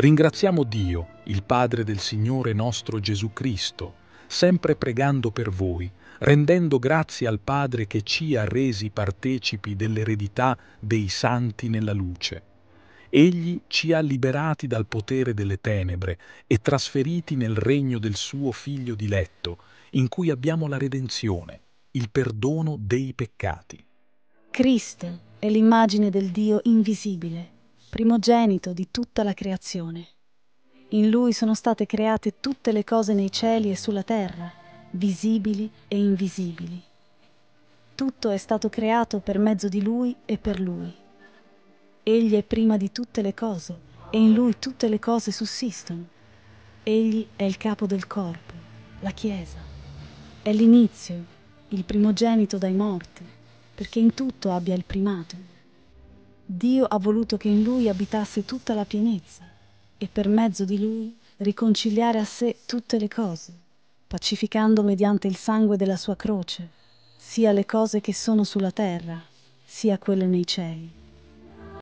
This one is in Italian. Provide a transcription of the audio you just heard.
Ringraziamo Dio, il Padre del Signore nostro Gesù Cristo, sempre pregando per voi, rendendo grazie al Padre che ci ha resi partecipi dell'eredità dei santi nella luce. Egli ci ha liberati dal potere delle tenebre e trasferiti nel regno del suo Figlio diletto, in cui abbiamo la redenzione, il perdono dei peccati. Cristo è l'immagine del Dio invisibile primogenito di tutta la creazione. In lui sono state create tutte le cose nei cieli e sulla terra, visibili e invisibili. Tutto è stato creato per mezzo di lui e per lui. Egli è prima di tutte le cose e in lui tutte le cose sussistono. Egli è il capo del corpo, la Chiesa. È l'inizio, il primogenito dai morti, perché in tutto abbia il primato dio ha voluto che in lui abitasse tutta la pienezza e per mezzo di lui riconciliare a sé tutte le cose pacificando mediante il sangue della sua croce sia le cose che sono sulla terra sia quelle nei cieli